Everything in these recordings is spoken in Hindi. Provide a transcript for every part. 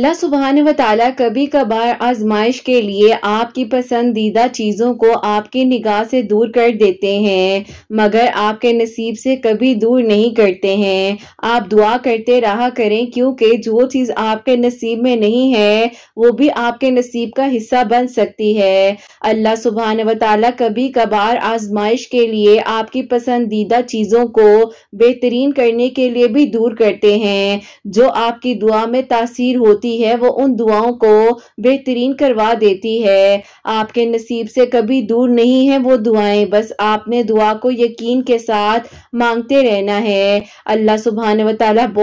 अल्लाह सुबहान वाली कभी कभार आजमाइश के लिए आपकी पसंदीदा चीज़ों को आपकी निगाह से दूर कर देते हैं मगर आपके नसीब से कभी दूर नहीं करते हैं आप दुआ करते रहा करें क्योंकि जो चीज़ आपके नसीब में नहीं है वो भी आपके नसीब का हिस्सा बन सकती है अल्लाह सुबहान वाली कभी कभार आजमाइश के लिए आपकी पसंदीदा चीज़ों को बेहतरीन करने के लिए भी दूर करते हैं जो आपकी दुआ में तासीर होती होती है वो उन दुआओं को बेहतरीन करवा देती है आपके नसीब से कभी दूर नहीं है वो दुआएं बस आपने दुआ को यकीन के साथ मांगते रहना है अल्लाह सुबहान व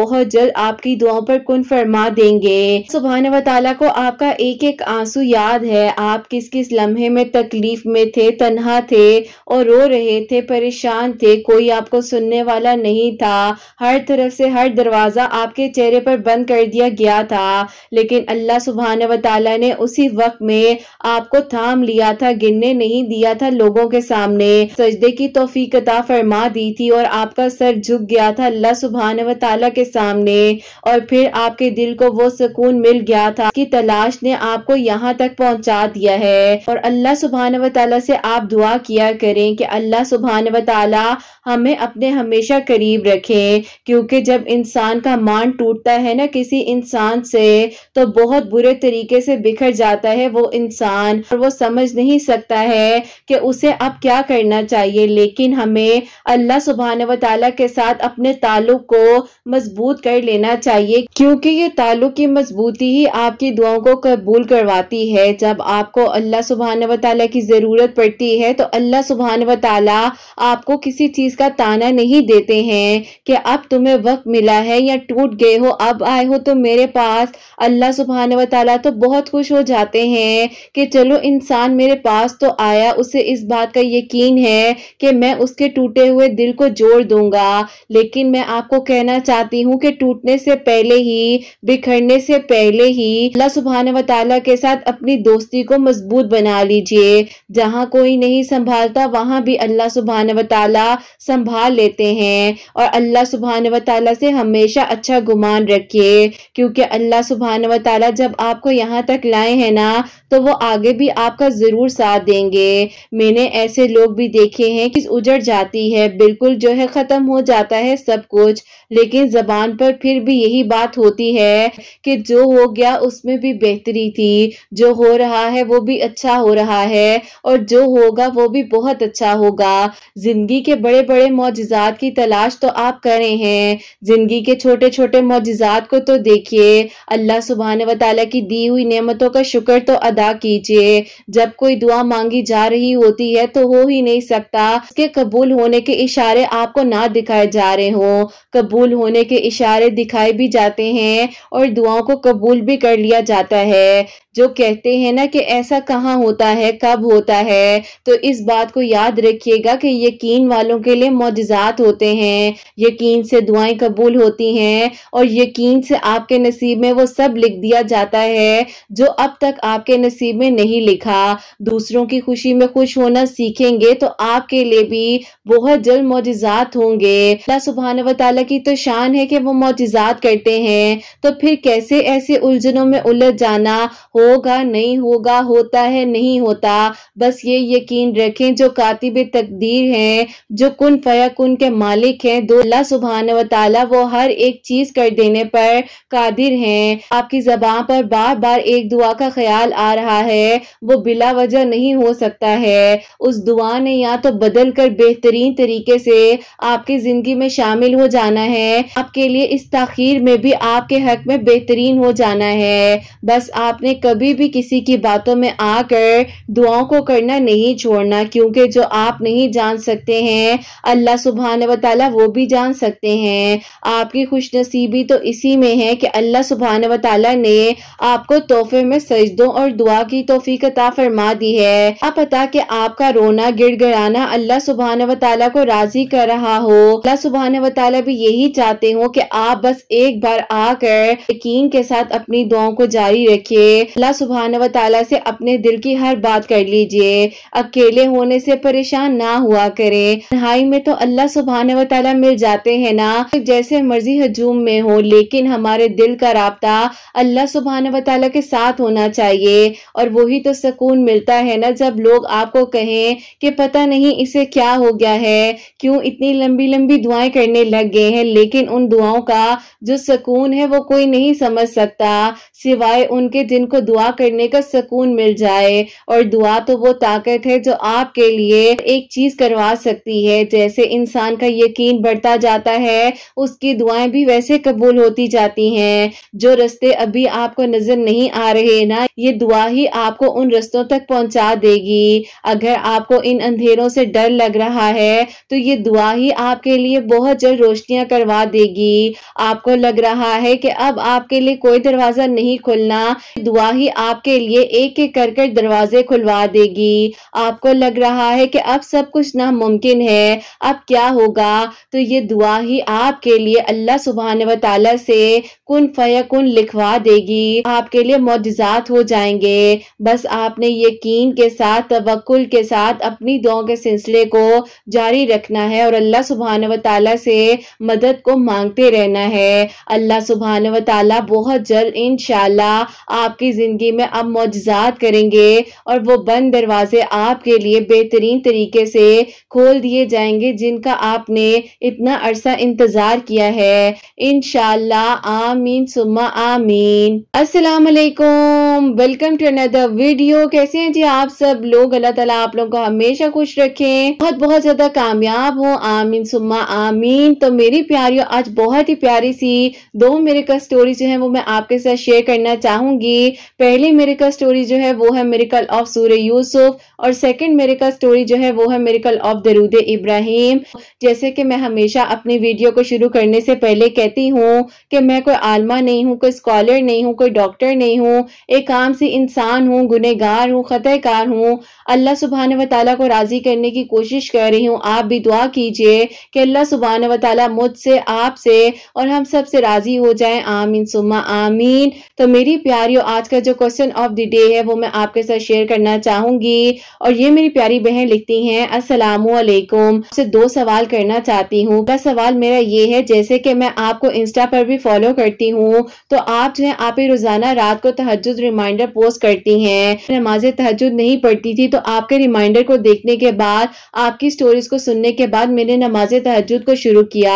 बहुत जल्द आपकी दुआओं पर कुन फरमा देंगे सुबहान व को आपका एक एक आंसू याद है आप किस किस लम्हे में तकलीफ में थे तनहा थे और रो रहे थे परेशान थे कोई आपको सुनने वाला नहीं था हर तरफ से हर दरवाजा आपके चेहरे पर बंद कर दिया गया था लेकिन अल्लाह सुबहान व ने उसी वक्त में आपको थाम लिया था गिरने नहीं दिया था लोगों के सामने सजदे की तोफीकता फरमा दी थी और आपका सर झुक गया था अल्लाह सुबहान व के सामने और फिर आपके दिल को वो सुकून मिल गया था की तलाश ने आपको यहाँ तक पहुँचा दिया है और अल्लाह सुबहान व से आप दुआ किया करें कि अल्लाह सुबहान व हमें अपने हमेशा करीब रखें क्योंकि जब इंसान का मान टूटता है ना किसी इंसान से है तो बहुत बुरे तरीके से बिखर जाता है वो इंसान और वो समझ नहीं सकता है कि उसे अब क्या करना चाहिए लेकिन हमें अल्लाह सुबहान व ताली के साथ अपने ताल्लुक को मजबूत कर लेना चाहिए क्योंकि ये ताल्लुक की मजबूती ही आपकी दुआओं को कबूल करवाती है जब आपको अल्लाह सुबहान व ताली की ज़रूरत पड़ती है तो अल्लाह सुबहान व ताली आपको किसी चीज़ का ताना नहीं देते हैं कि अब तुम्हें वक्त मिला है या टूट गए हो अब आए हो तो मेरे पास अल्लाह सुबहान व तो बहुत खुश हो जाते हैं कि चलो इंसान मेरे पास तो आया उसे इस बात का यकीन है कि मैं उसके टूटे हुए दिल को जोड़ दूंगा लेकिन मैं आपको कहना चाहती हूँ कि टूटने से पहले ही बिखरने से पहले ही अल्लाह सुबहान व के साथ अपनी दोस्ती को मजबूत बना लीजिए जहाँ कोई नहीं संभालता वहाँ भी अल्लाह सुबहान व संभाल लेते हैं और अल्लाह सुबहान व से हमेशा अच्छा गुमान रखिए क्योंकि अल्लाह सुबह सुबहान ताला जब आपको यहाँ तक लाए हैं ना तो वो आगे भी आपका ज़रूर साथ देंगे मैंने ऐसे लोग भी देखे हैं कि उजड़ जाती है बिल्कुल जो है ख़त्म हो जाता है सब कुछ लेकिन ज़बान पर फिर भी यही बात होती है कि जो हो गया उसमें भी बेहतरी थी जो हो रहा है वो भी अच्छा हो रहा है और जो होगा वो भी बहुत अच्छा होगा ज़िंदगी के बड़े बड़े मोजात की तलाश तो आप कर रहे हैं ज़िंदगी के छोटे छोटे मुजजात को तो देखिए अल्लाह सुबहान वाली की दी हुई नियमतों का शुक्र तो अदा अदा कीजिए जब कोई दुआ मांगी जा रही होती है तो हो ही नहीं सकता के कबूल होने के इशारे आपको ना दिखाए जा रहे हो कबूल होने के इशारे दिखाए भी जाते हैं और दुआओं को कबूल भी कर लिया जाता है जो कहते हैं ना कि ऐसा कहाँ होता है कब होता है तो इस बात को याद रखिएगा कि यकीन वालों के लिए मुजजात होते हैं यकीन से दुआएं कबूल होती हैं और यकीन से आपके नसीब में वो सब लिख दिया जाता है जो अब तक आपके नसीब में नहीं लिखा दूसरों की खुशी में खुश होना सीखेंगे तो आपके लिए भी बहुत जल्द मुजजात होंगे अल्लाह सुबहान व की तो शान है कि वो मुजजात करते हैं तो फिर कैसे ऐसे उलझनों में उलझ जाना हो होगा नहीं होगा होता है नहीं होता बस ये यकीन रखें जो कातिब तकदीर हैं जो कुन फया कुन के मालिक हैं दो अल्लाह सुबहान व वो हर एक चीज कर देने पर कादिर हैं आपकी जबान पर बार बार एक दुआ का ख्याल आ रहा है वो बिला वजह नहीं हो सकता है उस दुआ ने या तो बदल कर बेहतरीन तरीके से आपकी जिंदगी में शामिल हो जाना है आपके लिए इस तखीर में भी आपके हक में बेहतरीन हो जाना है बस आपने कर कभी भी किसी की बातों में आकर दुआओं को करना नहीं छोड़ना क्योंकि जो आप नहीं जान सकते हैं अल्लाह सुबहान वाली वो भी जान सकते हैं आपकी खुशनसीबी तो इसी में है कि अल्लाह सुबहान वाली ने आपको तोहफे में सजदों और दुआ की तोहफी कता फरमा दी है आप पता कि आपका रोना गिड़ गड़ाना अल्लाह सुबहान वाली को राजी कर रहा हो अल्लाह सुबहान वाली भी यही चाहते हो कि आप बस एक बार आकर यकीन के साथ अपनी दुआओं को जारी रखिए अल्लाह सुबहान व से अपने दिल की हर बात कर लीजिए अकेले होने से परेशान ना हुआ करें तनहाई में तो अल्लाह सुबहान व मिल जाते हैं ना जैसे मर्जी हजूम में हो लेकिन हमारे दिल का रबता अल्लाह सुबहान व के साथ होना चाहिए और वही तो सुकून मिलता है ना जब लोग आपको कहें कि पता नहीं इसे क्या हो गया है क्यों इतनी लंबी लंबी दुआएं करने लग गए हैं लेकिन उन दुआओं का जो सुकून है वो कोई नहीं समझ सकता सिवाय उनके जिनको दुआ करने का सुकून मिल जाए और दुआ तो वो ताकत है जो आपके लिए एक चीज करवा सकती है जैसे इंसान का यकीन बढ़ता जाता है उसकी दुआएं भी वैसे कबूल होती जाती हैं जो रस्ते अभी आपको नजर नहीं आ रहे ना ये दुआ ही आपको उन रस्तों तक पहुंचा देगी अगर आपको इन अंधेरों से डर लग रहा है तो ये दुआ ही आपके लिए बहुत जल्द रोशनियां करवा देगी आपको लग रहा है कि अब आपके लिए कोई दरवाजा नहीं खुलना दुआ ही ही आपके लिए एक एक कर कर दरवाजे खुलवा देगी आपको लग रहा है कि अब सब कुछ नामुमकिन है अब क्या होगा तो ये दुआ ही आपके लिए अल्लाह सुबहान व ताला से कुन फया कुन लिखवा देगी आपके लिए मोजात हो जाएंगे बस आपने यकीन के साथ तवक्ल के साथ अपनी दुआ के सिलसिले को जारी रखना है और अल्लाह सुबहान व ताला से मदद को मांगते रहना है अल्लाह सुबहान व ताला बहुत जल्द इन आपकी जिंदगी ज़िंदगी में आप मुआजात करेंगे और वो बंद दरवाजे आपके लिए बेहतरीन तरीके से खोल दिए जाएंगे जिनका आपने इतना अरसा इंतज़ार किया है इन आमीन सुमा आमीन असलकुम वेलकम टू अनदर वीडियो कैसे हैं जी आप सब लोग अल्लाह तला आप लोगों को हमेशा खुश रखें बहुत बहुत ज़्यादा कामयाब हो आमीन सुम्मा आमीन तो मेरी प्यारियों आज बहुत ही प्यारी सी दो मेरे का स्टोरी जो है वो मैं आपके साथ शेयर करना चाहूंगी पहली मेरिकल स्टोरी जो है वो है मेरिकल ऑफ सूर्य यूसुफ और सेकंड का स्टोरी जो है वो है मेरिकल ऑफ दरूद इब्राहिम जैसे कि मैं हमेशा अपनी वीडियो को शुरू करने से पहले कहती हूँ कि मैं कोई आलमा नहीं हूँ कोई स्कॉलर नहीं हूँ कोई डॉक्टर नहीं हूँ एक आम सी इंसान हूँ गुनहगार हूँ ख़तःकार हूँ अल्लाह सुबहान व को राज़ी करने की कोशिश कर रही हूँ आप भी दुआ कीजिए कि अल्लाह सुबहान व ताली मुझसे आपसे और हम सब से राज़ी हो जाए आमीन सुमा आमीन तो मेरी प्यारियों आज का जो क्वेश्चन ऑफ द डे है वो मैं आपके साथ शेयर करना चाहूँगी और ये मेरी प्यारी बहन लिखती है अस्सलाम वालेकुम से दो सवाल करना चाहती हूँ पहला सवाल मेरा ये है जैसे कि मैं आपको इंस्टा पर भी फॉलो करती हूँ तो आप जो है आप ही रोजाना रात को तहजद रिमाइंडर पोस्ट करती हैं नमाज तहजद नहीं पढ़ती थी तो आपके रिमाइंडर को देखने के बाद आपकी स्टोरीज को सुनने के बाद मैंने नमाज तहजद को शुरू किया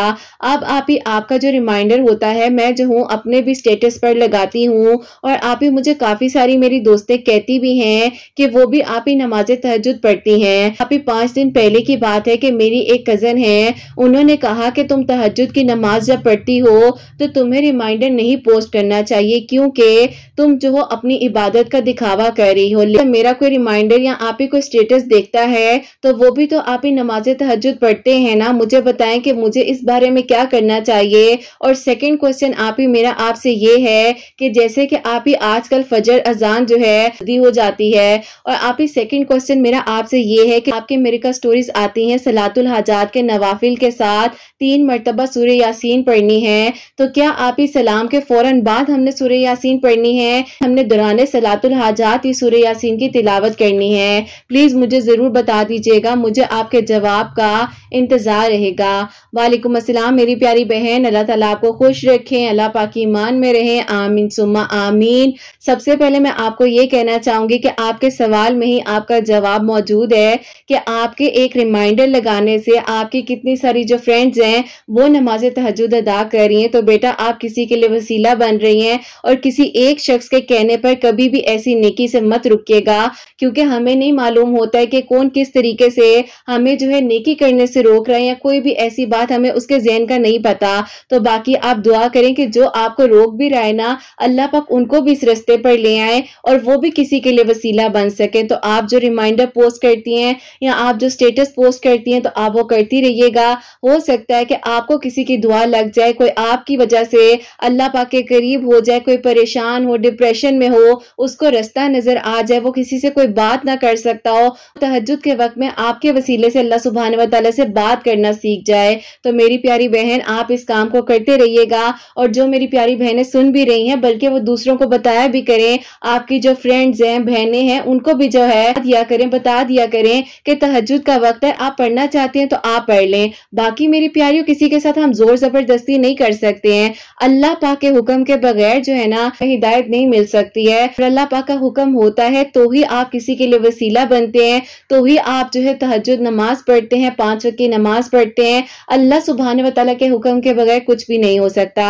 अब आप ही आपका जो रिमाइंडर होता है मैं जो हूँ अपने भी स्टेटस पर लगाती हूँ और आप ही मुझे काफी सारी मेरी दोस्तें कहती भी हैं कि वो भी आप ही नमाज नमाज तहजद पढ़ती हैं अभी पाँच दिन पहले की बात है कि मेरी एक कज़न है उन्होंने कहा कि तुम तहजद की नमाज जब पढ़ती हो तो तुम्हें रिमाइंडर नहीं पोस्ट करना चाहिए क्योंकि तुम जो हो अपनी इबादत का दिखावा कर रही हो लेकिन मेरा कोई रिमाइंडर या आप ही कोई स्टेटस देखता है तो वो भी तो आप ही नमाज तहजद पढ़ते हैं ना मुझे बताएं कि मुझे इस बारे में क्या करना चाहिए और सेकंड क्वेश्चन आप ही मेरा आपसे ये है कि जैसे कि आप ही आजकल फजर अजान जो है दी हो जाती है और आप ही सेकेंड सेकंड क्वेश्चन मेरा आपसे ये है कि आपके मेरिका स्टोरीज आती हैं सलातुल हाजात के नवाफिल के साथ तीन मरतबा सूर्य यासीन पढ़नी है तो क्या आप इस सलाम के फौरन बाद हमने सूर्य यासीन पढ़नी है हमने दुरान सलातुल हाजात ही सूर्य यासीन की तिलावत करनी है प्लीज मुझे जरूर बता दीजिएगा मुझे आपके जवाब का इंतजार रहेगा वालेकुम असलम मेरी प्यारी बहन अल्लाह तला आपको खुश रखें अल्लाह पाकि ईमान में रहें आमीन सुमा आमीन सबसे पहले मैं आपको ये कहना चाहूंगी कि आपके सवाल में ही आपका का जवाब मौजूद है कि आपके एक रिमाइंडर लगाने से आपकी कितनी सारी जो फ्रेंड्स हैं वो नमाज तहजद अदा कर रही हैं तो बेटा आप किसी के लिए वसीला बन रही हैं और किसी एक शख्स के कहने पर कभी भी ऐसी नेकी से मत रुकिएगा क्योंकि हमें नहीं मालूम होता है कि कौन किस तरीके से हमें जो है नेकी करने से रोक रहे हैं या कोई भी ऐसी बात हमें उसके जहन का नहीं पता तो बाकी आप दुआ करें कि जो आपको रोक भी रहा है ना अल्लाह पक उनको भी इस रस्ते पर ले आए और वो भी किसी के लिए वसीला बन सके तो आप जो रिमाइंडर पोस्ट करती हैं या आप जो स्टेटस पोस्ट करती हैं तो आप वो करती रहिएगा हो सकता है कि आपको किसी की दुआ लग जाए कोई आपकी वजह से अल्लाह पाक के करीब हो जाए कोई परेशान हो डिप्रेशन में हो उसको रास्ता नज़र आ जाए वो किसी से कोई बात ना कर सकता हो तहजद के वक्त में आपके वसीले से अल्लाह सुबहान वाली से बात करना सीख जाए तो मेरी प्यारी बहन आप इस काम को करते रहिएगा और जो मेरी प्यारी बहनें सुन भी रही हैं बल्कि वो दूसरों को बताया भी करें आपकी जो फ्रेंड्स हैं बहनें हैं उनको भी जो है किया करें बता दिया करें कि तहजद का वक्त है आप पढ़ना चाहते हैं तो आप पढ़ लें बाकी मेरी प्यारियों किसी के साथ हम जोर जबरदस्ती नहीं कर सकते हैं अल्लाह पा के हुक्म के बगैर जो है ना हिदायत नहीं मिल सकती है अल्लाह पा का हुक्म होता है तो ही आप किसी के लिए वसीला बनते हैं तो ही आप जो है तहजद नमाज पढ़ते हैं पांच वक्त की नमाज पढ़ते हैं अल्लाह सुबहान वाली के हुक्म के बगैर कुछ भी नहीं हो सकता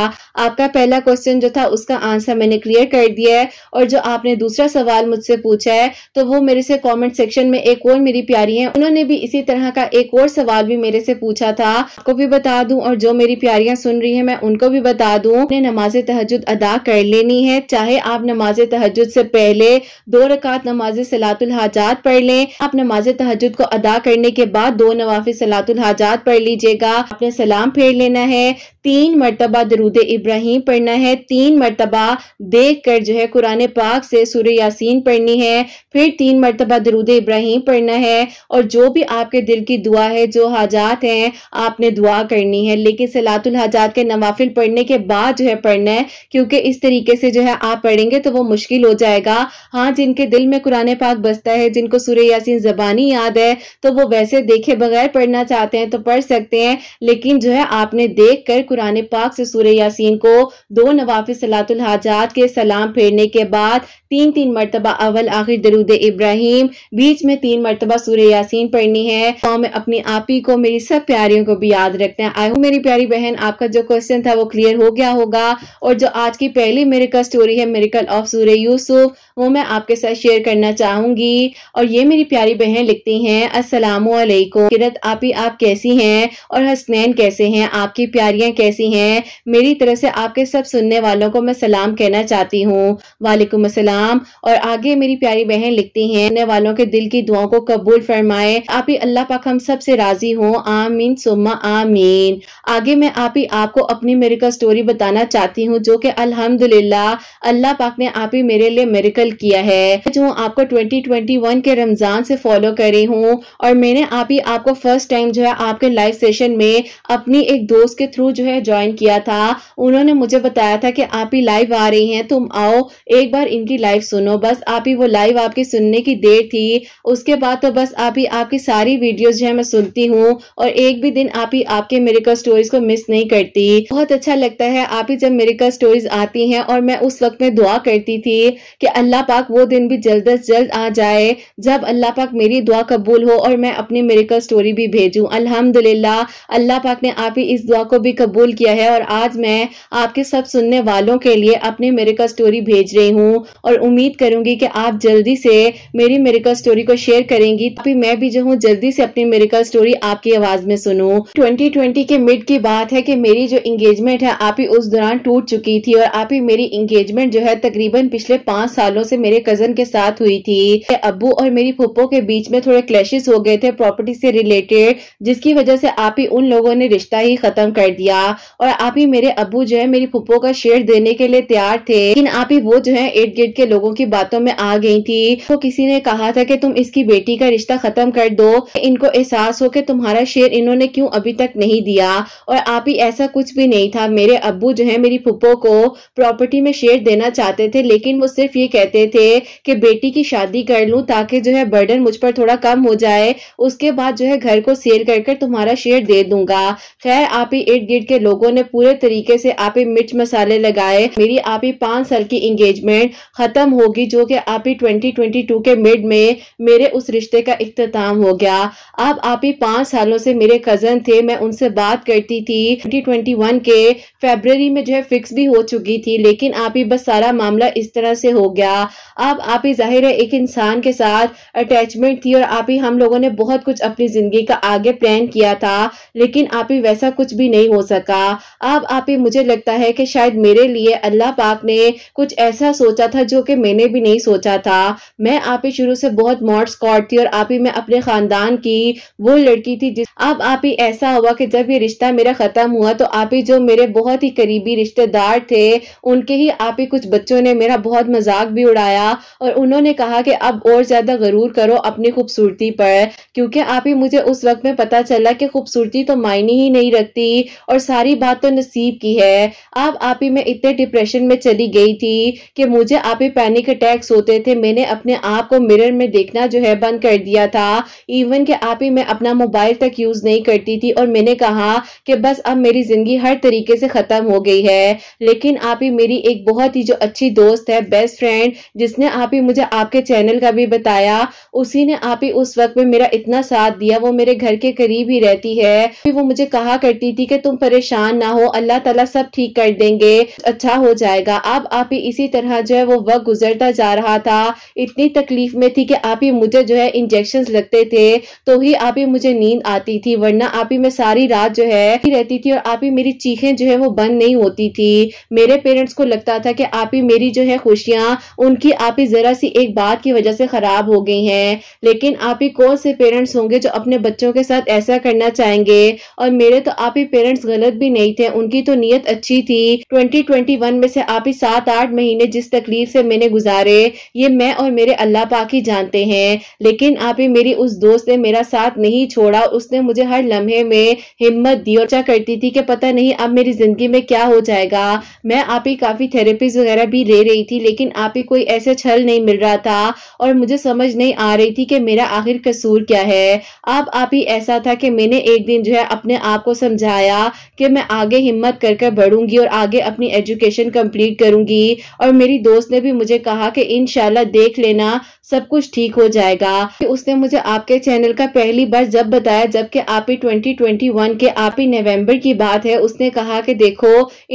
आपका पहला क्वेश्चन जो था उसका आंसर मैंने क्लियर कर दिया है और जो आपने दूसरा सवाल मुझसे पूछा है तो वो मेरे से कॉमेंट कमेंट सेक्शन में एक और मेरी प्यारी हैं उन्होंने भी इसी तरह का एक और सवाल भी मेरे से पूछा था आपको भी बता दूं और जो मेरी प्यारियां सुन रही हैं मैं उनको भी बता दूं उन्हें नमाज तहजद अदा कर लेनी है चाहे आप नमाज तहजद से पहले दो रकात नमाज सलातुल हाजात पढ़ लें आप नमाज तहजद को अदा करने के बाद दो नवाफी सलातुल हाजात पढ़ लीजिएगा आपने सलाम फेर लेना है तीन मरतबा दरूद इब्राहिम पढ़ना है तीन मरतबा देख कर जो है कुरान पाक से सूर्य यासीन पढ़नी है फिर तीन मरतबा दरूद इब्राहिम पढ़ना है और जो भी आपके दिल की दुआ है जो हाजात हैं आपने दुआ करनी है लेकिन सलातुल हाजात के नवाफिल पढ़ने के बाद जो है पढ़ना है क्योंकि इस तरीके से जो है आप पढ़ेंगे तो वो मुश्किल हो जाएगा हाँ जिनके दिल में कुरान पाक बसता है जिनको सूर्य यासीन जबानी याद है तो वो वैसे देखे बगैर पढ़ना चाहते हैं तो पढ़ सकते हैं लेकिन जो है आपने देख कर कुरान पाक से सूर्य यासीन को दो नवाफी सलातुल हाजात के सलाम फेरने के बाद तीन तीन मरतबा अवल आखिर दरूद इब्राहिम बीच में तीन मरतबा सूर्य यासीन पढ़नी है और मैं अपनी आप ही को मेरी सब प्यारियों को भी याद रखते हैं आई होप मेरी प्यारी बहन आपका जो क्वेश्चन था वो क्लियर हो गया होगा और जो आज की पहली मेरिकल स्टोरी है मेरिकल ऑफ सूर्य यूसुफ वो मैं आपके साथ शेयर करना चाहूंगी और ये मेरी प्यारी बहन लिखती हैं असलामकुम किरत आप ही आप कैसी हैं और हसनैन कैसे हैं आपकी प्यारियां कैसी हैं मेरी तरफ से आपके सब सुनने वालों को मैं सलाम कहना चाहती हूँ वालेकुम असलम सलाम और आगे मेरी प्यारी बहन लिखती हैं सुनने वालों के दिल की दुआओं को कबूल फरमाए आप ही अल्लाह पाक हम सबसे राजी हो आमीन सुम्मा आमीन आगे मैं आप ही आपको अपनी मेरिकल स्टोरी बताना चाहती हूँ जो कि अल्हम्दुलिल्लाह अल्लाह पाक ने आप ही मेरे लिए मेरिकल किया है जो आपको वन के रमजान से फॉलो करी हूँ और मैंने आप ही आपको फर्स्ट टाइम जो है आपके लाइव सेशन में अपनी एक दोस्त के थ्रू जो है ज्वाइन किया था उन्होंने मुझे बताया था कि आप ही लाइव आ रही हैं तुम आओ एक बार इनकी लाइव सुनो बस आप ही वो लाइव आपकी सुनने की देर थी उसके बाद तो बस आप ही आपकी सारी वीडियोस जो है मैं सुनती हूँ और एक भी दिन आप ही आपके मेरिकल स्टोरीज को मिस नहीं करती बहुत अच्छा लगता है आप ही जब मेरिकल स्टोरीज आती हैं और मैं उस वक्त में दुआ करती थी कि अल्लाह पाक वो दिन भी जल्द अज जल्द आ जाए जब अल्लाह पाक मेरी दुआ कबूल हो और मैं अपनी मेरिकल स्टोरी भी भेजूँ अल्हम्दुलिल्लाह अल्लाह पाक ने आप ही इस दुआ को भी कबूल किया है और आज मैं आपके सब सुनने वालों के लिए अपनी मेरिकल स्टोरी भेज रही हूँ और और उम्मीद करूंगी कि आप जल्दी से मेरी मेरिकल स्टोरी को शेयर करेंगी ताकि मैं भी जो हूँ जल्दी से अपनी मेरिकल स्टोरी आपकी आवाज में ट्वेंटी 2020 के मिड की बात है कि मेरी जो इंगेजमेंट है आप ही उस दौरान टूट चुकी थी और आप ही मेरी इंगेजमेंट जो है तकरीबन पिछले पाँच सालों से मेरे कजन के साथ हुई थी अबू और मेरी फुप्पो के बीच में थोड़े क्लैशेस हो गए थे प्रॉपर्टी से रिलेटेड जिसकी वजह से आप ही उन लोगों ने रिश्ता ही खत्म कर दिया और आप ही मेरे अबू जो है मेरी फुप्पो का शेयर देने के लिए तैयार थे लेकिन आप ही वो जो है एट गेट के लोगों की बातों में आ गई थी तो किसी ने कहा था कि तुम इसकी बेटी का रिश्ता खत्म कर दो इनको एहसास हो कि तुम्हारा शेर इन्होंने क्यों अभी तक नहीं दिया और आप ही ऐसा कुछ भी नहीं था मेरे अबू जो है मेरी पुप्पो को प्रॉपर्टी में शेयर देना चाहते थे लेकिन वो सिर्फ ये कहते थे कि बेटी की शादी कर लूँ ताकि जो है बर्डन मुझ पर थोड़ा कम हो जाए उसके बाद जो है घर को सेल कर कर तुम्हारा शेयर दे दूंगा खैर आप ही इर्द गिर्द के लोगों ने पूरे तरीके से आप ही मिर्च मसाले लगाए मेरी आप ही पाँच साल की इंगेजमेंट खत्म ख़त्म होगी जो कि आप ही 2022 के मिड में मेरे उस रिश्ते का अख्ताम हो गया अब आप ही पांच सालों से मेरे कज़न थे मैं उनसे बात करती थी 2021 के फेबररी में जो है फिक्स भी हो चुकी थी लेकिन आप ही बस सारा मामला इस तरह से हो गया अब आप ही जाहिर है एक इंसान के साथ अटैचमेंट थी और आप ही हम लोगों ने बहुत कुछ अपनी ज़िंदगी का आगे प्लान किया था लेकिन आप ही वैसा कुछ भी नहीं हो सका अब आप ही मुझे लगता है कि शायद मेरे लिए अल्लाह पाक ने कुछ ऐसा सोचा था जो कि मैंने भी नहीं सोचा था मैं आप ही शुरू से बहुत मॉड स्कॉट थी और आप ही मैं अपने खानदान की वो लड़की थी जिस अब आप ही ऐसा हुआ कि जब ये रिश्ता मेरा ख़त्म हुआ तो आप ही जो मेरे बहुत ही करीबी रिश्तेदार थे उनके ही आप ही कुछ बच्चों ने मेरा बहुत मजाक भी उड़ाया और उन्होंने कहा कि अब और ज़्यादा गरूर करो अपनी खूबसूरती पर क्योंकि आप ही मुझे उस वक्त में पता चला कि खूबसूरती तो मायने ही नहीं रखती और सारी बात तो नसीब की है अब आप ही मैं इतने डिप्रेशन में चली गई थी कि मुझे आप ही पैनिक अटैक्स होते थे मैंने अपने आप को मिरर में देखना जो है बंद कर दिया था इवन कि आप ही मैं अपना मोबाइल तक यूज़ नहीं करती थी और मैंने कहा कि बस अब मेरी ज़िंदगी हर तरीके से ख़त्म हो गई है लेकिन आप ही मेरी एक बहुत ही जो अच्छी दोस्त है बेस्ट फ्रेंड जिसने आप ही मुझे आपके चैनल का भी बताया उसी ने आप ही उस वक्त में मेरा इतना साथ दिया वो मेरे घर के करीब ही रहती है वो मुझे कहा करती थी कि तुम परेशान ना हो अल्लाह ताला सब ठीक कर देंगे अच्छा हो जाएगा अब आप ही इसी तरह जो है वो वक्त वक्त गुजरता जा रहा था इतनी तकलीफ में थी कि आप ही मुझे जो है इंजेक्शन लगते थे तो ही आप ही मुझे नींद आती थी वरना आप ही मैं सारी रात जो है रहती थी और आप ही मेरी चीखें जो है वो बंद नहीं होती थी मेरे पेरेंट्स को लगता था कि आप ही मेरी जो है खुशियां उनकी आप ही ज़रा सी एक बात की वजह से ख़राब हो गई हैं लेकिन आप ही कौन से पेरेंट्स होंगे जो अपने बच्चों के साथ ऐसा करना चाहेंगे और मेरे तो आप ही पेरेंट्स गलत भी नहीं थे उनकी तो नीयत अच्छी थी 2021 में से आप ही सात आठ महीने जिस तकलीफ से मैंने गुजारे ये मैं और मेरे अल्लाह पाक ही जानते हैं लेकिन आप ही मेरी उस दोस्त ने मेरा साथ नहीं छोड़ा उसने मुझे हर लम्हे में हिम्मत दी और चा करती थी कि पता नहीं अब मेरी ज़िंदगी में क्या हो जाएगा मैं आप ही काफ़ी थेरेपीज वगैरह भी ले रही थी लेकिन आप ही कोई ऐसे छल नहीं मिल रहा था और मुझे समझ नहीं आ रही थी कि मेरा आखिर कसूर क्या है अब आप ही ऐसा था कि मैंने एक दिन जो है अपने आप को समझाया कि मैं आगे हिम्मत करके बढ़ूंगी और आगे अपनी एजुकेशन कंप्लीट करूंगी और मेरी दोस्त ने भी मुझे कहा कि इन देख लेना सब कुछ ठीक हो जाएगा उसने मुझे आपके चैनल का पहली बार जब बताया जबकि आपी 2021 के ही नवंबर की बात है उसने कहा कि देखो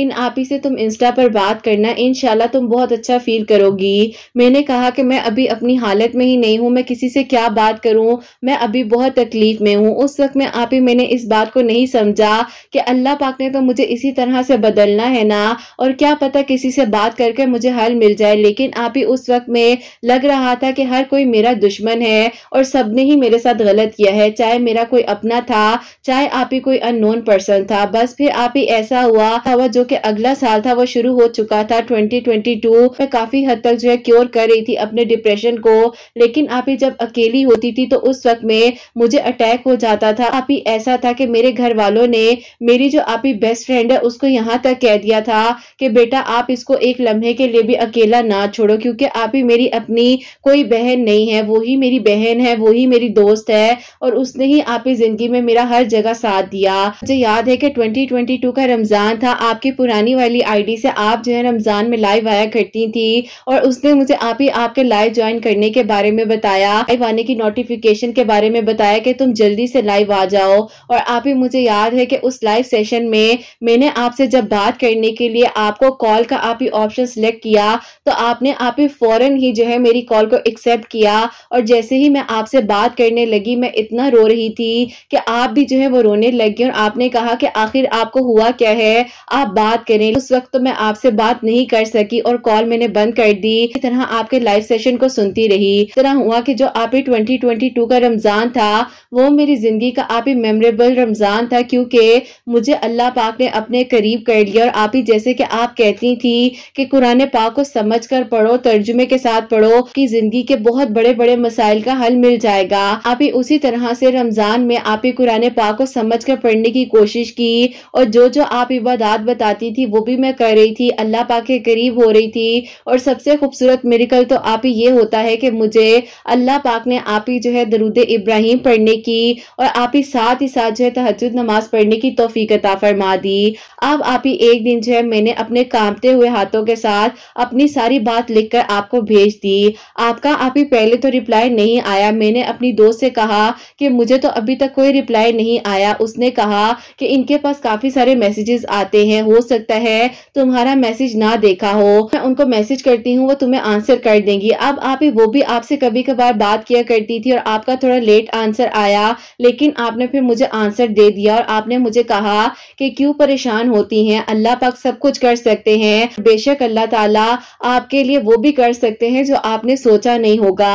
इन आप ही से तुम इंस्टा पर बात करना इनशाला तुम बहुत अच्छा फील करोगी मैंने कहा कि मैं अभी अपनी हालत में ही नहीं हूँ मैं किसी से क्या बात करूँ मैं अभी बहुत तकलीफ में हूँ उस वक्त में आप ही मैंने इस बात को नहीं समझा कि अल्लाह पाक ने तो मुझे इसी तरह से बदलना है ना और क्या पता किसी से बात करके मुझे हल मिल जाए लेकिन आप ही उस वक्त में लग रहा था कि कि हर कोई मेरा दुश्मन है और सबने ही मेरे साथ गलत किया है चाहे मेरा कोई अपना था चाहे आप ही कोई अननोन पर्सन था बस फिर आप ही ऐसा हुआ था जो कि अगला साल था वो शुरू हो चुका था 2022 मैं काफी हद तक जो है क्योर कर रही थी अपने डिप्रेशन को लेकिन आप ही जब अकेली होती थी तो उस वक्त में मुझे अटैक हो जाता था आप ही ऐसा था कि मेरे घर वालों ने मेरी जो आप ही बेस्ट फ्रेंड है उसको यहाँ तक कह दिया था कि बेटा आप इसको एक लम्हे के लिए भी अकेला ना छोड़ो क्योंकि आप ही मेरी अपनी कोई बहन नहीं है वो ही मेरी बहन है वो ही मेरी दोस्त है और उसने ही आपकी ज़िंदगी में मेरा हर जगह साथ दिया मुझे याद है कि 2022 का रमज़ान था आपकी पुरानी वाली आईडी से आप जो है रमज़ान में लाइव आया करती थी और उसने मुझे आप ही आपके लाइव ज्वाइन करने के बारे में बताया लाइव आने की नोटिफिकेशन के बारे में बताया कि तुम जल्दी से लाइव आ जाओ और आप ही मुझे याद है कि उस लाइव सेशन में मैंने आपसे जब बात करने के लिए आपको कॉल का आप ही ऑप्शन सिलेक्ट किया तो आपने आप ही फ़ौरन ही जो है मेरी कॉल को एक एक्सेप्ट किया और जैसे ही मैं आपसे बात करने लगी मैं इतना रो रही थी कि आप भी जो है वो रोने लगी और आपने कहा कि आखिर आपको हुआ क्या है आप बात करें उस वक्त तो मैं आपसे बात नहीं कर सकी और कॉल मैंने बंद कर दी इस तरह आपके लाइव सेशन को सुनती रही इस तरह हुआ कि जो आप ट्वेंटी ट्वेंटी का रमजान था वो मेरी जिंदगी का आप ही मेमोरेबल रमजान था क्योंकि मुझे अल्लाह पाक ने अपने करीब कर लिया और आप ही जैसे कि आप कहती थी कि कुरान पाक को समझ कर पढ़ो तर्जुमे के साथ पढ़ो कि जिंदगी के बहुत बड़े बड़े मसाइल का हल मिल जाएगा आप ही उसी तरह से रमजान में आप ही कुरान पाक को समझ कर पढ़ने की कोशिश की और जो जो आप इबादत बताती थी वो भी मैं कर रही थी अल्लाह पाक के करीब हो रही थी और सबसे खूबसूरत मेरिकल तो आप ही ये होता है कि मुझे अल्लाह पाक ने आप ही जो है दरुद इब्राहिम पढ़ने की और आप ही साथ ही साथ जो है तहजद नमाज पढ़ने की तोफ़ी अता फरमा दी अब आप ही एक दिन जो है मैंने अपने कांपते हुए हाथों के साथ अपनी सारी बात लिखकर आपको भेज दी आपका अभी पहले तो रिप्लाई नहीं आया मैंने अपनी दोस्त से कहा कि मुझे तो अभी तक कोई रिप्लाई नहीं आया उसने कहा कि इनके पास काफी सारे मैसेजेस आते हैं हो सकता है तुम्हारा मैसेज ना देखा हो मैं उनको मैसेज करती हूँ वो तुम्हें आंसर कर देंगी अब आप वो भी आपसे कभी कभार बात किया करती थी और आपका थोड़ा लेट आंसर आया लेकिन आपने फिर मुझे आंसर दे दिया और आपने मुझे कहा कि क्यों परेशान होती हैं अल्लाह पाक सब कुछ कर सकते हैं बेशक अल्लाह ताला आपके लिए वो भी कर सकते हैं जो आपने सोचा नहीं नहीं होगा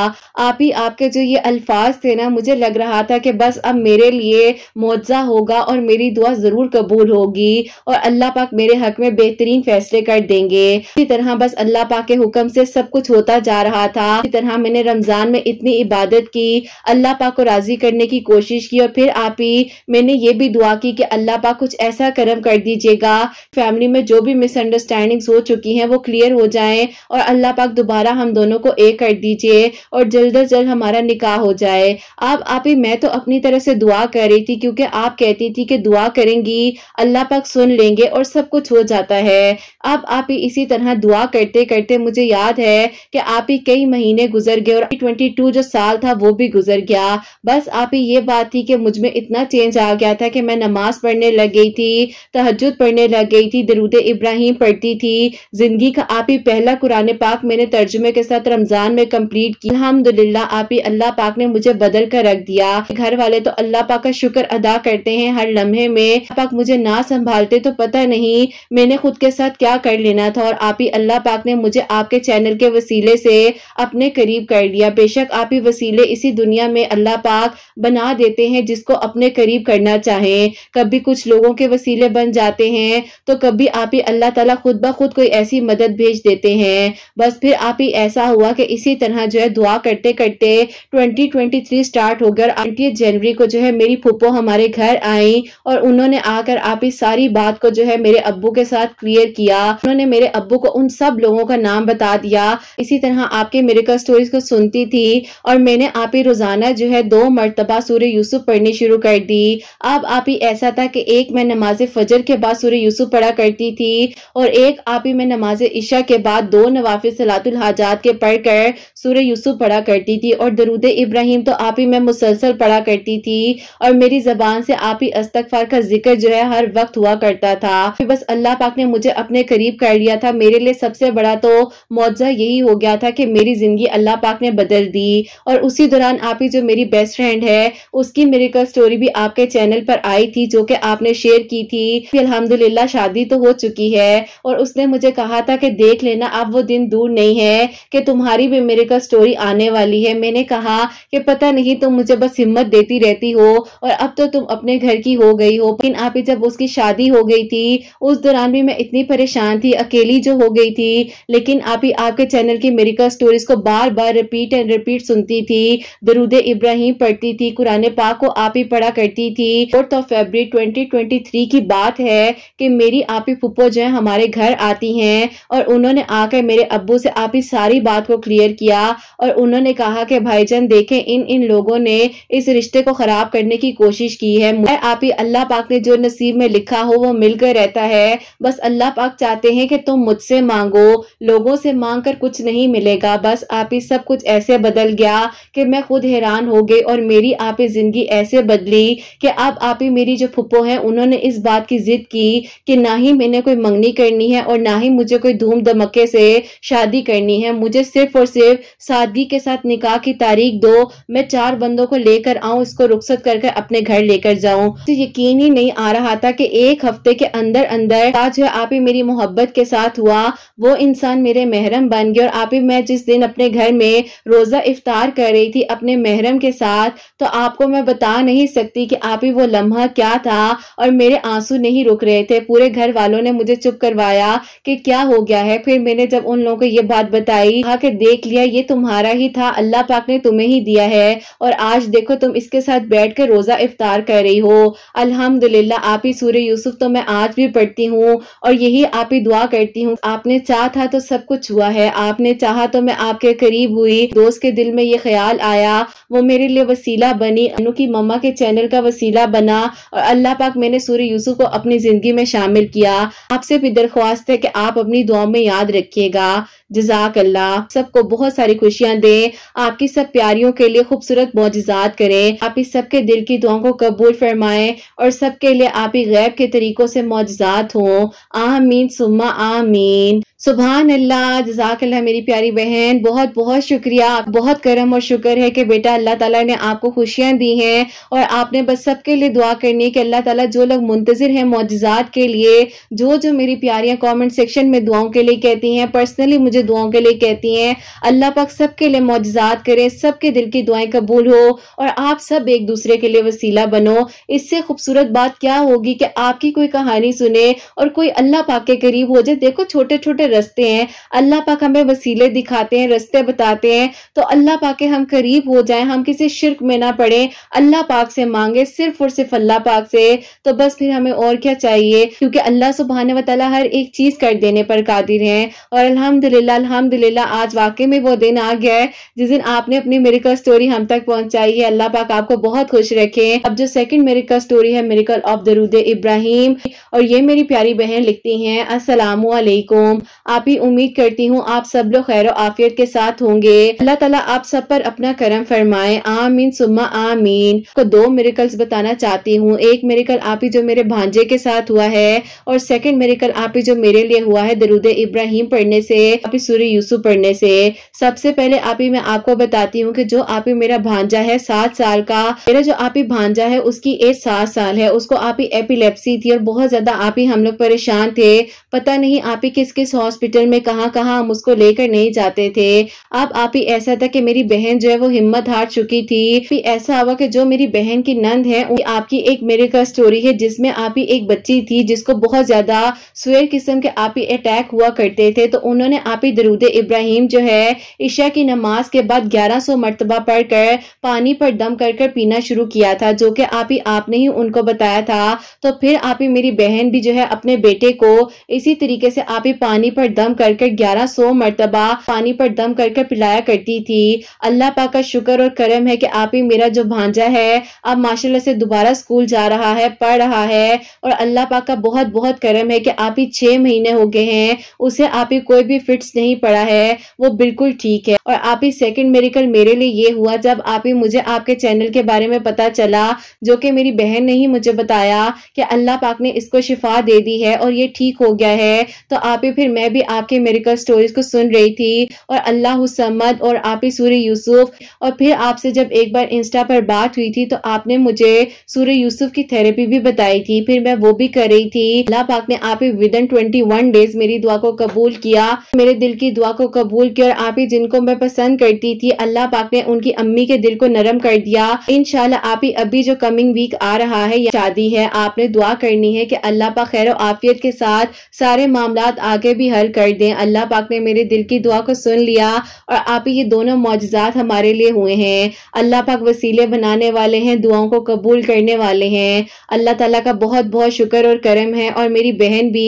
आप ही आपके जो ये अल्फाज थे ना मुझे लग रहा था कि बस अब मेरे लिए मुआवजा होगा और मेरी दुआ ज़रूर कबूल होगी और अल्लाह पाक मेरे हक में बेहतरीन फैसले कर देंगे इसी तरह बस अल्लाह पाक के हुक्म से सब कुछ होता जा रहा था इसी तरह मैंने रमज़ान में इतनी इबादत की अल्लाह पाक को राज़ी करने की कोशिश की और फिर आप ही मैंने ये भी दुआ की कि अल्लाह पाक कुछ ऐसा कर्म कर दीजिएगा फैमिली में जो भी मिसअंडरस्टैंडिंग्स हो चुकी हैं वो क्लियर हो जाएं और अल्लाह पाक दोबारा हम दोनों को एक कर दीजिए कीजिए और जल्द अज जल्द हमारा निकाह हो जाए आप आप ही मैं तो अपनी तरह से दुआ कर रही थी क्योंकि आप कहती थी कि दुआ करेंगी अल्लाह पाक सुन लेंगे और सब कुछ हो जाता है आप आप ही इसी तरह दुआ करते करते मुझे याद है कि आप ही कई महीने गुजर गए और ट्वेंटी टू जो साल था वो भी गुजर गया बस आप ही ये बात थी कि मुझ में इतना चेंज आ गया था कि मैं नमाज पढ़ने लग गई थी तहजद पढ़ने लग गई थी दरूद इब्राहिम पढ़ती थी जिंदगी का आप ही पहला कुरान पाक मैंने तर्जुमे के साथ रमजान में कम कंप्लीट की अलहमदुल्ला आप ही अल्लाह पाक ने मुझे बदल कर रख दिया घर वाले तो अल्लाह पाक का शुक्र अदा करते हैं हर लम्हे में पाक मुझे ना संभालते तो पता नहीं मैंने खुद के साथ क्या कर लेना था और आप ही अल्लाह पाक ने मुझे आपके चैनल के वसीले से अपने करीब कर लिया बेशक आप ही वसीले इसी दुनिया में अल्लाह पाक बना देते हैं जिसको अपने करीब करना चाहे कभी कुछ लोगों के वसीले बन जाते हैं तो कभी आप ही अल्लाह तला खुद ब खुद कोई ऐसी मदद भेज देते हैं बस फिर आप ही ऐसा हुआ कि इसी तरह यहाँ जो है दुआ करते करते 2023 स्टार्ट होकर ट्वेंटी जनवरी को जो है मेरी फूपो हमारे घर आई और उन्होंने आकर आप इस सारी बात को जो है मेरे अब्बू के साथ क्लियर किया उन्होंने मेरे अब्बू को उन सब लोगों का नाम बता दिया इसी तरह आपके मेरे का स्टोरीज को सुनती थी और मैंने आप ही रोजाना जो है दो मरतबा सूर्य यूसुफ पढ़नी शुरू कर दी अब आप ही ऐसा था कि एक मैं नमाज फजर के बाद सूर्य यूसुफ पढ़ा करती थी और एक आप ही मैं नमाज ईशा के बाद दो नवाफिल सलातुल हाजात के पढ़कर सूर्य यूसुफ पढ़ा करती थी और दरूद इब्राहिम तो आप ही मैं मुसलसल पढ़ा करती थी और मेरी जबान से आप ही अस्तफार का जिक्र जो है हर वक्त हुआ करता था फिर बस अल्लाह पाक ने मुझे अपने करीब कर लिया था मेरे लिए सबसे बड़ा तो मुआवजा यही हो गया था कि मेरी जिंदगी अल्लाह पाक ने बदल दी और उसी दौरान आप ही जो मेरी बेस्ट फ्रेंड है उसकी मेरी कल स्टोरी भी आपके चैनल पर आई थी जो कि आपने शेयर की थी अलहमदुल्ला शादी तो हो चुकी है और उसने मुझे कहा था कि देख लेना अब वो दिन दूर नहीं है कि तुम्हारी भी मेरे का स्टोरी आने वाली है मैंने कहा कि पता नहीं तुम मुझे बस हिम्मत देती रहती हो और अब तो तुम अपने घर की हो गई हो लेकिन आप जब उसकी शादी हो गई थी उस दौरान भी मैं इतनी परेशान थी अकेली जो हो गई थी लेकिन आप ही आपके चैनल की मेरिकल स्टोरीज को बार बार रिपीट एंड रिपीट सुनती थी दरूद इब्राहिम पढ़ती थी कुरान पाक को आप ही पढ़ा करती थी फोर्थ ऑफ फेबर ट्वेंटी की बात है कि मेरी आप ही फुप्पो जो है हमारे घर आती हैं और उन्होंने आकर मेरे अबू से आप ही सारी बात को क्लियर किया किया और उन्होंने कहा कि भाईजान देखें इन इन लोगों ने इस रिश्ते को खराब करने की कोशिश की है आप ही अल्लाह पाक ने जो नसीब में लिखा हो वो मिलकर रहता है बस अल्लाह पाक चाहते हैं कि तुम मुझसे मांगो लोगों से मांग कर कुछ नहीं मिलेगा बस आप ही सब कुछ ऐसे बदल गया कि मैं खुद हैरान हो गई और मेरी आप ही जिंदगी ऐसे बदली कि अब आप ही मेरी जो फुप्पो है उन्होंने इस बात की जिद की कि ना ही मैंने कोई मंगनी करनी है और ना ही मुझे कोई धूम धमके से शादी करनी है मुझे सिर्फ और सिर्फ सादगी के साथ निकाह की तारीख दो मैं चार बंदों को लेकर आऊँ इसको रुखसत कर अपने घर लेकर जाऊँ तो यकीन ही नहीं आ रहा था कि एक हफ्ते के अंदर अंदर आज आप ही मेरी मोहब्बत के साथ हुआ वो इंसान मेरे महरम बन गया और आप ही मैं जिस दिन अपने घर में रोज़ा इफ्तार कर रही थी अपने महरम के साथ तो आपको मैं बता नहीं सकती कि आप ही वो लम्हा क्या था और मेरे आंसू नहीं रुक रहे थे पूरे घर वालों ने मुझे चुप करवाया कि क्या हो गया है फिर मैंने जब उन लोगों को ये बात बताई कहा कि देख लिया ये तुम्हारा ही था अल्लाह पाक ने तुम्हें ही दिया है और आज देखो तुम इसके साथ बैठ कर रोज़ा इफ्तार कर रही हो अल्हम्दुलिल्लाह आप ही सूर्य यूसुफ तो मैं आज भी पढ़ती हूँ और यही आप ही दुआ करती हूँ आपने चाह था तो सब कुछ हुआ है आपने चाहा तो मैं आपके करीब हुई दोस्त के दिल में ये ख्याल आया वो मेरे लिए वसीला बनी अनु की मम्मा के चैनल का वसीला बना और अल्लाह पाक मैंने सूर्य यूसुफ को अपनी जिंदगी में शामिल किया आपसे भी दरख्वास्त है कि आप अपनी दुआ में याद रखिएगा जजाक अल्लाह सबको बहुत सारी खुशियाँ दें आपकी सब प्यारियों के लिए खूबसूरत मोजात करें आप इस सबके दिल की दुआ को कबूल फरमाएं और सबके लिए आप ही गैब के तरीकों से मोजात हों आमीन सुमा आमीन सुबह अल्लाह जजाक अल्लाह मेरी प्यारी बहन बहुत बहुत शुक्रिया बहुत करम और शुक्र है कि बेटा अल्लाह ताला ने आपको खुशियाँ दी हैं और आपने बस सबके लिए दुआ करनी है कि अल्लाह ताला जो लोग मुंतज़र हैं मोजात के लिए जो जो मेरी प्यारियाँ कमेंट सेक्शन में दुआओं के लिए कहती हैं पर्सनली मुझे दुआओं के लिए कहती हैं अल्लाह पाक सबके लिए मोजात करे सबके दिल की दुआएं कबूल हो और आप सब एक दूसरे के लिए वसीला बनो इससे खूबसूरत बात क्या होगी कि आपकी कोई कहानी सुने और कोई अल्लाह पाक के करीब हो जाए देखो छोटे छोटे सारे रस्ते हैं अल्लाह पाक हमें वसीले दिखाते हैं रस्ते बताते हैं तो अल्लाह पाक के हम करीब हो जाए हम किसी शिरक में ना पड़े अल्लाह पाक से मांगे सिर्फ और सिर्फ अल्लाह पाक से तो बस फिर हमें और क्या चाहिए क्योंकि अल्लाह सुबहान वाली हर एक चीज कर देने पर कादिर है और अल्हम्दुलिल्लाह अल्हम्दुलिल्लाह आज वाकई में वो दिन आ गया है जिस दिन आपने अपनी मेरिकल स्टोरी हम तक पहुंचाई है अल्लाह पाक आपको बहुत खुश रखे अब जो सेकंड मेरिकल स्टोरी है मेरिकल ऑफ दरूद इब्राहिम और ये मेरी प्यारी बहन लिखती हैं असलामकुम आप ही उम्मीद करती हूँ आप सब लोग खैर आफियत के साथ होंगे अल्लाह ताला आप सब पर अपना करम फरमाए आमीन सुम्मा आमीन को दो मेरिकल्स बताना चाहती हूँ एक मेरिकल आप ही जो मेरे भांजे के साथ हुआ है और सेकंड मेरिकल आप ही जो मेरे लिए हुआ है दरुद इब्राहिम पढ़ने से आप ही सूर्य यूसुफ पढ़ने से सबसे पहले आप ही मैं आपको बताती हूँ की जो आप ही मेरा भांजा है सात साल का मेरा जो आप ही भांजा है उसकी एज सात साल है उसको आप ही एपिलेप्सी थी और बहुत ज्यादा आप ही हम लोग परेशान थे पता नहीं आप ही किस किस हॉस्पिटल हॉस्पिटल में कहाँ कहाँ हम उसको लेकर नहीं जाते थे अब आप ही ऐसा था कि मेरी बहन जो है वो हिम्मत हार चुकी थी फिर ऐसा हुआ कि जो मेरी बहन की नंद है आपकी एक मेरे का स्टोरी है जिसमें आप ही एक बच्ची थी जिसको बहुत ज्यादा स्वेर किस्म के आप ही अटैक हुआ करते थे तो उन्होंने आप ही दरूद इब्राहिम जो है ईशा की नमाज के बाद ग्यारह सौ मरतबा पढ़कर पानी पर दम कर कर पीना शुरू किया था जो कि आप ही आपने ही उनको बताया था तो फिर आप ही मेरी बहन भी जो है अपने बेटे को इसी तरीके से आप ही पानी पर पर दम करके ग्यारह सौ मरतबा पानी पर दम करके पिलाया करती थी अल्लाह पा का शुक्र और करम है कि आप ही मेरा जो भांजा है अब माशाल्लाह से दोबारा स्कूल जा रहा है पढ़ रहा है और अल्लाह पा का बहुत बहुत करम है कि आप ही छह महीने हो गए हैं उसे आप ही कोई भी फिट्स नहीं पड़ा है वो बिल्कुल ठीक है और आप ही सेकेंड मेरिकल मेरे लिए ये हुआ जब आप ही मुझे आपके चैनल के बारे में पता चला जो कि मेरी बहन ने ही मुझे बताया कि अल्लाह पाक ने इसको शिफा दे दी है और ये ठीक हो गया है तो आप ही फिर मैं भी भी आपके मेरिकल स्टोरीज को सुन रही थी और अल्लाह समद और आप ही सूर्य यूसुफ और फिर आपसे जब एक बार इंस्टा पर बात हुई थी तो आपने मुझे सूर्य यूसुफ की थेरेपी भी बताई थी फिर मैं वो भी कर रही थी अल्लाह पाक ने आप ही विद इन ट्वेंटी डेज मेरी दुआ को कबूल किया मेरे दिल की दुआ को कबूल किया और आप ही जिनको मैं पसंद करती थी अल्लाह पाक ने उनकी अम्मी के दिल को नरम कर दिया इन आप ही अभी जो कमिंग वीक आ रहा है शादी है आपने दुआ करनी है कि अल्लाह पा खैर आफियत के साथ सारे मामला आगे भी हल कर दें अल्लाह पाक ने मेरे दिल की दुआ को सुन लिया और आप ये दोनों मुआजात हमारे लिए हुए हैं अल्लाह पाक वसीले बनाने वाले हैं दुआओं को कबूल करने वाले हैं अल्लाह ताला का बहुत बहुत शुक्र और करम है और मेरी बहन भी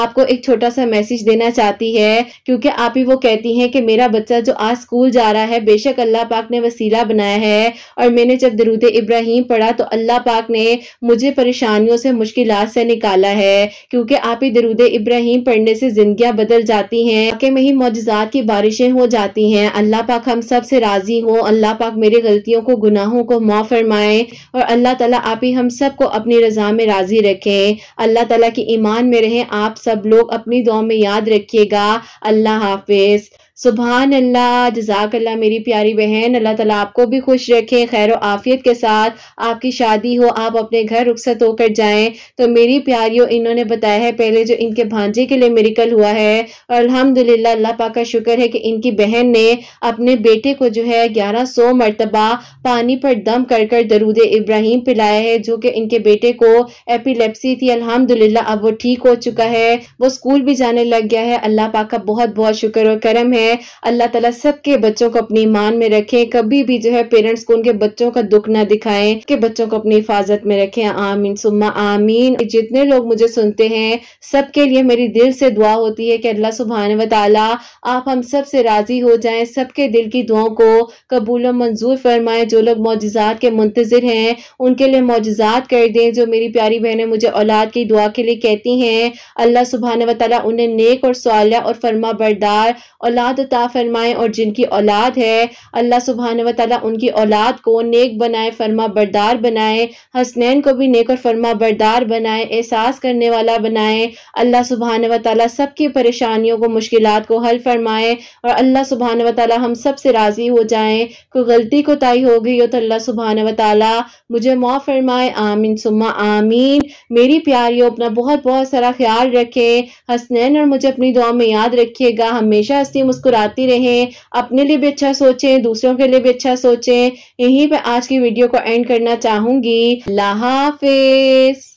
आपको एक छोटा सा मैसेज देना चाहती है क्योंकि आप ही वो कहती हैं कि मेरा बच्चा जो आज स्कूल जा रहा है बेशक अल्लाह पाक ने वसीला बनाया है और मैंने जब दरूद इब्राहिम पढ़ा तो अल्लाह पाक ने मुझे परेशानियों से मुश्किल से निकाला है क्योंकि आप ही दरूद इब्राहिम पढ़ने से जिंदगी दुनिया बदल जाती है वाकई में ही मोजात की बारिशें हो जाती हैं अल्लाह पाक हम सब से राजी हो अल्लाह पाक मेरी गलतियों को गुनाहों को माफ फरमाए और अल्लाह तला आप ही हम सब को अपनी रजा में राजी रखें अल्लाह तला के ईमान में रहें आप सब लोग अपनी दुआ में याद रखिएगा अल्लाह हाफिज़ सुबहान अल्लाह जजाक अल्लाह मेरी प्यारी बहन अल्लाह ताला आपको भी खुश रखे खैर आफियत के साथ आपकी शादी हो आप अपने घर रुखसत होकर जाएं तो मेरी प्यारियों इन्होंने बताया है पहले जो इनके भांजे के लिए मेरिकल हुआ है और अल्हम्दुलिल्लाह अल्लाह पाक का शुक्र है कि इनकी बहन ने अपने बेटे को जो है ग्यारह सौ मरतबा पानी पर दम कर कर दरूद इब्राहिम पिलाया है जो कि इनके बेटे को एपिलेप्सी थी अल्हम्दुलिल्लाह अब वो ठीक हो चुका है वो स्कूल भी जाने लग गया है अल्लाह पाक का बहुत बहुत शुक्र और करम है है अल्लाह ताला सबके बच्चों को अपनी ईमान में रखे कभी भी जो है पेरेंट्स को उनके बच्चों का दुख ना दिखाएं के बच्चों को अपनी हिफाजत में रखें आमीन सुम्मा आमीन जितने लोग मुझे सुनते हैं सबके लिए मेरी दिल से दुआ होती है कि अल्लाह सुबहान वाली आप हम सब से राजी हो जाए सबके दिल की दुआओं को कबूल मंजूर फरमाए जो लोग मोजात के मुंतजर हैं उनके लिए मोजात कर दें जो मेरी प्यारी बहनें मुझे औलाद की दुआ के लिए कहती हैं अल्लाह सुबहान वाली उन्हें नेक और सवालिया और फरमा बरदार औलाद अता फरमाएं और जिनकी औलाद है अल्लाह सुबहान व उनकी औलाद को नेक बनाए फरमा बरदार बनाए हसनैन को भी नेक और फरमा बरदार बनाए एहसास करने वाला बनाए अल्लाह सुबहान वाली सबकी परेशानियों को मुश्किल को हल फरमाए और अल्लाह सुबहान वाली हम सब से राज़ी हो जाए कोई गलती को तय हो गई हो तो अल्लाह सुबहान वाली मुझे मौ फरमाए आमीन सुमा आमीन मेरी प्यारियों अपना बहुत बहुत सारा ख्याल रखें हसनैन और मुझे अपनी दुआ में याद रखिएगा हमेशा हस्ती मुस्कुराती रहें अपने लिए भी अच्छा सोचें दूसरों के लिए भी अच्छा सोचें यहीं पे आज की वीडियो को एंड करना चाहूंगी फेस